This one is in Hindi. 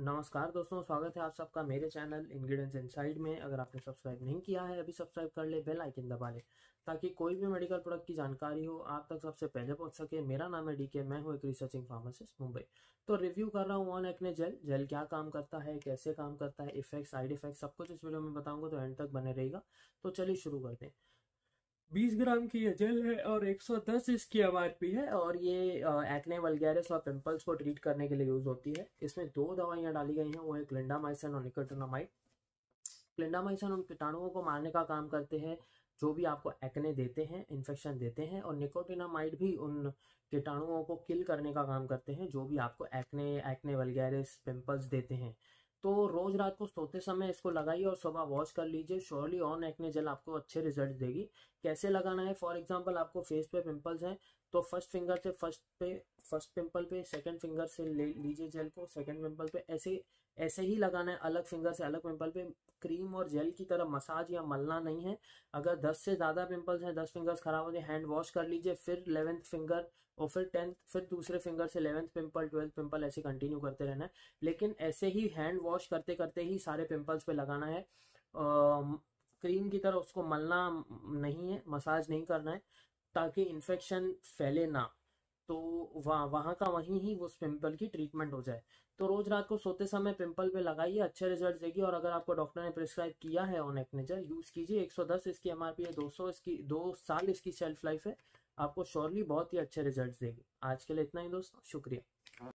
नमस्कार दोस्तों स्वागत है आप सबका मेरे चैनल इंग्रेडिएंट्स इनसाइड में अगर आपने सब्सक्राइब नहीं किया है अभी सब्सक्राइब कर ले बेल आइकन दबा ले ताकि कोई भी मेडिकल प्रोडक्ट की जानकारी हो आप तक सबसे पहले पहुंच सके मेरा नाम है डीके मैं हूं एक रिसर्चिंग फार्मासिस्ट मुंबई तो रिव्यू कर रहा हूं ऑन एक्ने जेल जेल क्या काम करता है कैसे काम करता है इफेक्ट साइड इफेक्ट सब कुछ इस वीडियो में बताऊंगा तो एंड तक बने रहेगा तो चलिए शुरू करते हैं 20 ग्राम की ये जेल है और 110 इसकी पी है और ये एक्ने वलगैरस और पिंपल्स को ट्रीट करने के लिए यूज़ होती है इसमें दो दवाइयाँ डाली गई हैं वो है क्लिंडामाइसन और निकोटिनामाइड क्लिंडामाइसन उन कीटाणुओं को मारने का काम करते हैं जो भी आपको एक्ने देते हैं इन्फेक्शन देते हैं और निकोटिनामाइड भी उन कीटाणुओं को किल करने का काम करते हैं जो भी आपको एक्ने एक्ने वलगैरस पिम्पल्स देते हैं तो रोज रात को सोते समय इसको लगाइए और सुबह वॉश कर लीजिए श्योरली ऑन एक्ने जेल आपको अच्छे रिजल्ट देगी कैसे लगाना है फॉर एग्जाम्पल आपको फेस पे पिंपल्स हैं तो फर्स्ट फिंगर से फर्स्ट पे फर्स्ट पिंपल पे सेकंड फिंगर से ले लीजिए जेल को सेकंड पिंपल पे ऐसे ऐसे ही लगाना है अलग फिंगर से अलग पिंपल पे क्रीम और जेल की तरह मसाज या मलना नहीं है अगर 10 से ज़्यादा पिंपल्स हैं 10 फिंगर्स खराब हो जाए हैंड वॉश कर लीजिए फिर इलेवेंथ फिंगर और फिर टेंथ फिर दूसरे फिंगर से इलेवेंथ पिंपल ट्वेल्थ पिंपल ऐसे कंटिन्यू करते रहना है लेकिन ऐसे ही हैंड वॉश करते करते ही सारे पिंपल्स पे लगाना है आ, क्रीम की तरह उसको मलना नहीं है मसाज नहीं करना है ताकि इन्फेक्शन फैले ना तो वहाँ वहाँ का वहीं ही उस पिंपल की ट्रीटमेंट हो जाए तो रोज रात को सोते समय पिंपल पे लगाइए अच्छे रिजल्ट देगी और अगर आपको डॉक्टर ने प्रिस्क्राइब किया है ओनेकनेजर यूज कीजिए 110 इसकी एमआरपी है 200 इसकी दो साल इसकी शेल्फ लाइफ है आपको श्योरली बहुत ही अच्छे रिजल्ट देगी आज के लिए इतना ही दोस्तों शुक्रिया